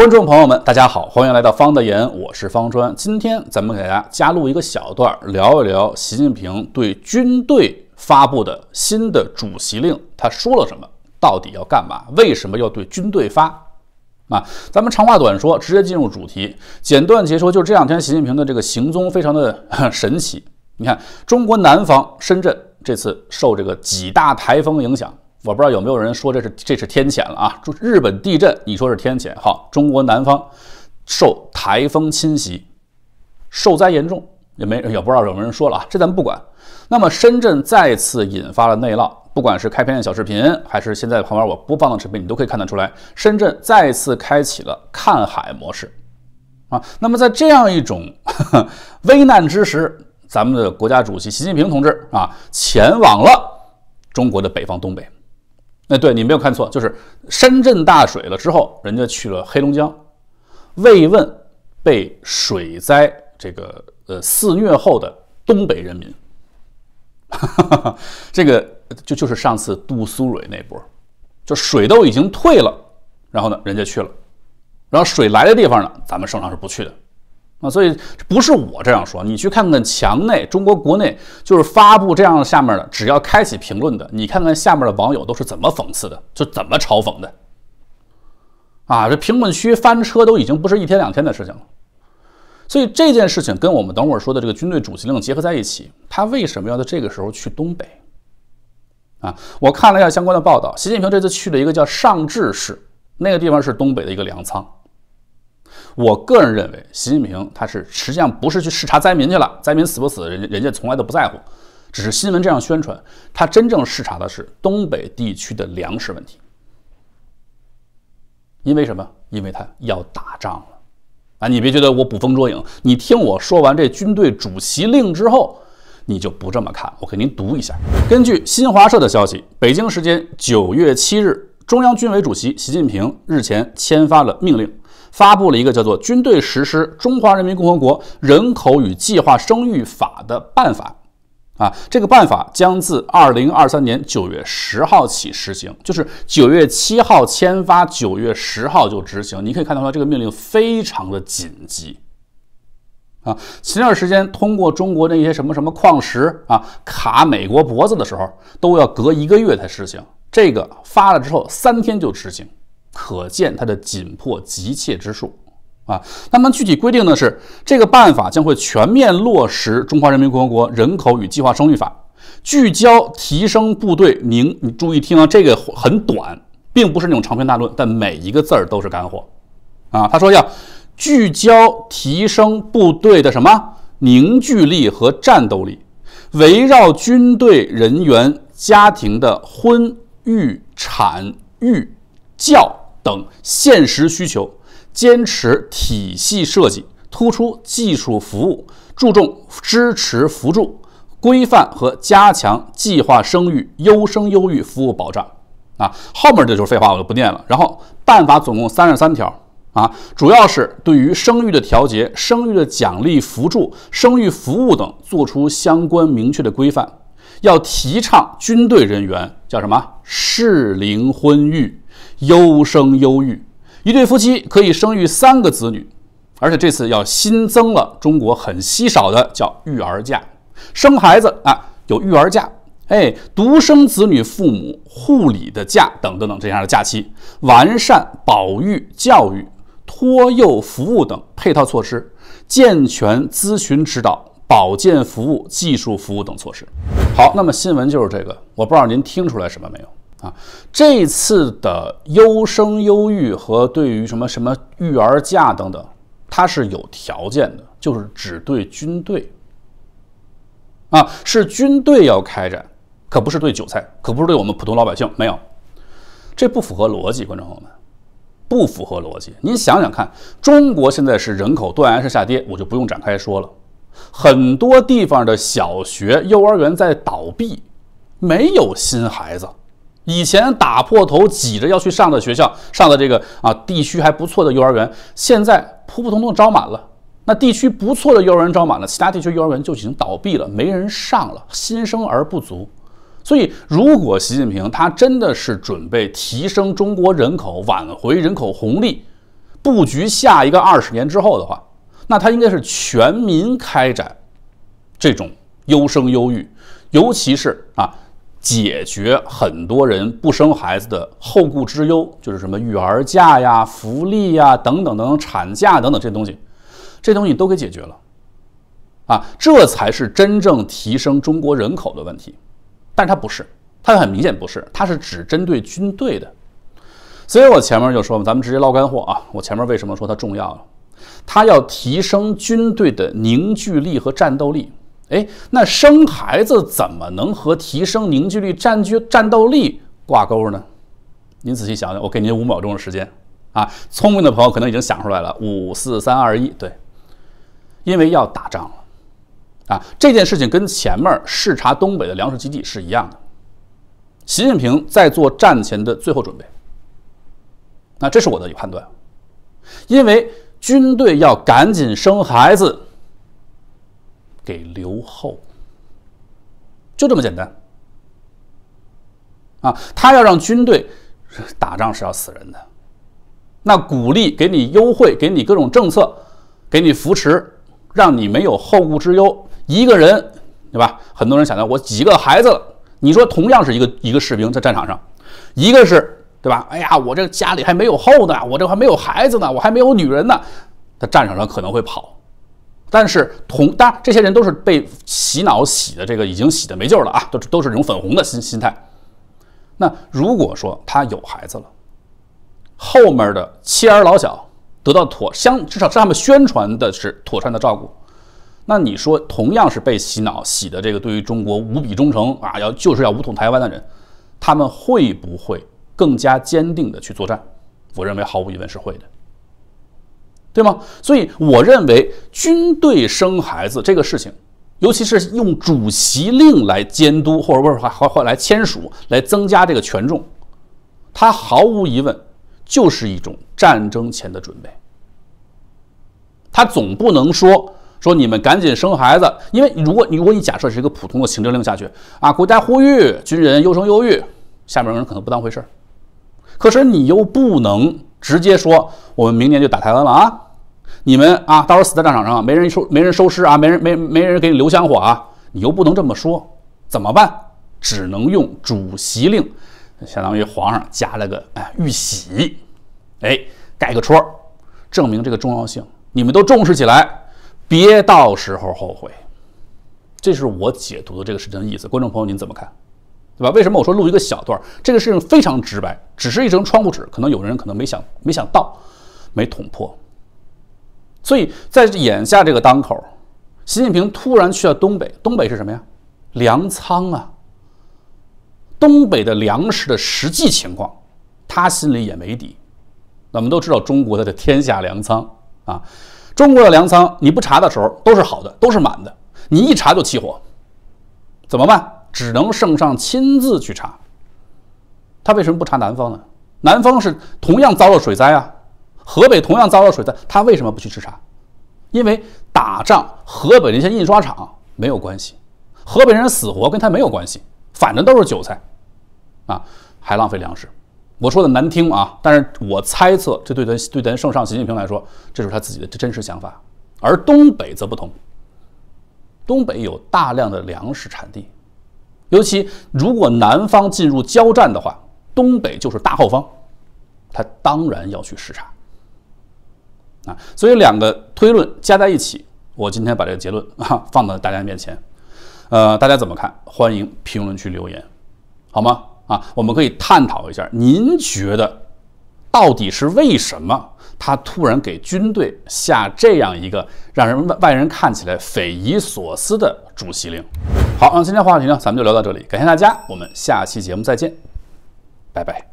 观众朋友们，大家好，欢迎来到方的言，我是方川。今天咱们给大家加入一个小段，聊一聊习近平对军队发布的新的主席令，他说了什么？到底要干嘛？为什么要对军队发？啊，咱们长话短说，直接进入主题。简短截说，就是这两天习近平的这个行踪非常的 神奇。你看，中国南方深圳这次受这个几大台风影响。我不知道有没有人说这是这是天谴了啊？日本地震你说是天谴好，中国南方受台风侵袭，受灾严重，也没也不知道有没有人说了啊？这咱们不管。那么深圳再次引发了内涝，不管是开篇的小视频，还是现在旁边我播放的视频，你都可以看得出来，深圳再次开启了看海模式啊。那么在这样一种 危难之时，咱们的国家主席习近平同志啊，前往了中国的北方东北。哎，对你没有看错，就是深圳大水了之后，人家去了黑龙江慰问被水灾这个呃肆虐后的东北人民，这个就就是上次杜苏芮那波，就水都已经退了，然后呢，人家去了，然后水来的地方呢，咱们正常是不去的。啊，所以不是我这样说，你去看看墙内中国国内就是发布这样下面的，只要开启评论的，你看看下面的网友都是怎么讽刺的，就怎么嘲讽的。啊，这评论区翻车都已经不是一天两天的事情了。所以这件事情跟我们等会儿说的这个军队主席令结合在一起，他为什么要在这个时候去东北？啊，我看了一下相关的报道，习近平这次去了一个叫尚志市，那个地方是东北的一个粮仓。我个人认为，习近平他是实际上不是去视察灾民去了，灾民死不死，人人家从来都不在乎，只是新闻这样宣传。他真正视察的是东北地区的粮食问题。因为什么？因为他要打仗了啊！你别觉得我捕风捉影，你听我说完这军队主席令之后，你就不这么看。我给您读一下：根据新华社的消息，北京时间九月七日，中央军委主席习近平日前签发了命令。发布了一个叫做《军队实施中华人民共和国人口与计划生育法的办法》，啊，这个办法将自二零二三年九月十号起实行，就是九月七号签发，九月十号就执行。你可以看到，它这个命令非常的紧急，啊，前段时间通过中国的一些什么什么矿石啊卡美国脖子的时候，都要隔一个月才实行，这个发了之后三天就执行。可见它的紧迫急切之处。啊！那么具体规定的是，这个办法将会全面落实《中华人民共和国人口与计划生育法》，聚焦提升部队凝。你注意听啊，这个很短，并不是那种长篇大论，但每一个字儿都是干货啊！他说要聚焦提升部队的什么凝聚力和战斗力，围绕军队人员家庭的婚育、产育、教。等现实需求，坚持体系设计，突出技术服务，注重支持扶助，规范和加强计划生育优生优育服务保障。啊，后面这就是废话，我就不念了。然后办法总共三十三条啊，主要是对于生育的调节、生育的奖励扶助、生育服务等做出相关明确的规范。要提倡军队人员叫什么适龄婚育。优生优育，一对夫妻可以生育三个子女，而且这次要新增了中国很稀少的叫育儿假，生孩子啊有育儿假，哎，独生子女父母护理的假等等等这样的假期，完善保育、教育、托幼服务等配套措施，健全咨询指导、保健服务、技术服务等措施。好，那么新闻就是这个，我不知道您听出来什么没有。啊，这次的优生优育和对于什么什么育儿假等等，它是有条件的，就是只对军队。啊，是军队要开展，可不是对韭菜，可不是对我们普通老百姓，没有，这不符合逻辑，观众朋友们，不符合逻辑。您想想看，中国现在是人口断崖式下跌，我就不用展开说了。很多地方的小学、幼儿园在倒闭，没有新孩子。以前打破头挤着要去上的学校，上的这个啊地区还不错的幼儿园，现在普普通通招满了。那地区不错的幼儿园招满了，其他地区幼儿园就已经倒闭了，没人上了，新生儿不足。所以，如果习近平他真的是准备提升中国人口，挽回人口红利，布局下一个二十年之后的话，那他应该是全民开展这种优生优育，尤其是啊。解决很多人不生孩子的后顾之忧，就是什么育儿假呀、福利呀等等等等、产假等等这些东西，这东西都给解决了，啊，这才是真正提升中国人口的问题。但它不是，它很明显不是，它是只针对军队的。所以我前面就说嘛，咱们直接捞干货啊。我前面为什么说它重要了？它要提升军队的凝聚力和战斗力。哎，那生孩子怎么能和提升凝聚力、占据战斗力挂钩呢？您仔细想想，我给您五秒钟的时间。啊，聪明的朋友可能已经想出来了，五四三二一，对，因为要打仗了，啊，这件事情跟前面视察东北的粮食基地是一样的。习近平在做战前的最后准备。那这是我的判断，因为军队要赶紧生孩子。给留后，就这么简单。啊，他要让军队打仗是要死人的，那鼓励给你优惠，给你各种政策，给你扶持，让你没有后顾之忧。一个人，对吧？很多人想到我几个孩子，你说同样是一个一个士兵在战场上，一个是，对吧？哎呀，我这家里还没有后呢，我这还没有孩子呢，我还没有女人呢，他战场上可能会跑。但是同当然，这些人都是被洗脑洗的，这个已经洗的没救儿了啊，都都是这种粉红的心心态。那如果说他有孩子了，后面的妻儿老小得到妥相，至少是他们宣传的是妥善的照顾。那你说同样是被洗脑洗的，这个对于中国无比忠诚啊，要就是要武统台湾的人，他们会不会更加坚定的去作战？我认为毫无疑问是会的。对吗？所以我认为军队生孩子这个事情，尤其是用主席令来监督或者或者或或来签署来增加这个权重，它毫无疑问就是一种战争前的准备。他总不能说说你们赶紧生孩子，因为如果你如果你假设是一个普通的行政令下去啊，国家呼吁军人优生优育，下面人可能不当回事儿，可是你又不能。直接说我们明年就打台湾了啊！你们啊，到时候死在战场上，没人收，没人收尸啊，没人没没人给你留香火啊！你又不能这么说，怎么办？只能用主席令，相当于皇上加了个哎玉玺，哎盖个戳，证明这个重要性，你们都重视起来，别到时候后悔。这是我解读的这个事情的意思，观众朋友您怎么看？对吧？为什么我说录一个小段儿？这个事情非常直白，只是一层窗户纸，可能有人可能没想没想到，没捅破。所以在眼下这个当口，习近平突然去了东北，东北是什么呀？粮仓啊！东北的粮食的实际情况，他心里也没底。我们都知道中国的这天下粮仓啊，中国的粮仓你不查的时候都是好的，都是满的，你一查就起火，怎么办？只能圣上亲自去查。他为什么不查南方呢？南方是同样遭了水灾啊，河北同样遭了水灾，他为什么不去视察？因为打仗，河北那些印刷厂没有关系，河北人死活跟他没有关系，反正都是韭菜，啊，还浪费粮食。我说的难听啊，但是我猜测，这对咱对咱圣上习近平来说，这是他自己的真实想法。而东北则不同，东北有大量的粮食产地。尤其如果南方进入交战的话，东北就是大后方，他当然要去视察。啊，所以两个推论加在一起，我今天把这个结论啊放到大家面前，呃，大家怎么看？欢迎评论区留言，好吗？啊，我们可以探讨一下，您觉得到底是为什么他突然给军队下这样一个让人外人看起来匪夷所思的主席令？好，那今天话题呢，咱们就聊到这里。感谢大家，我们下期节目再见，拜拜。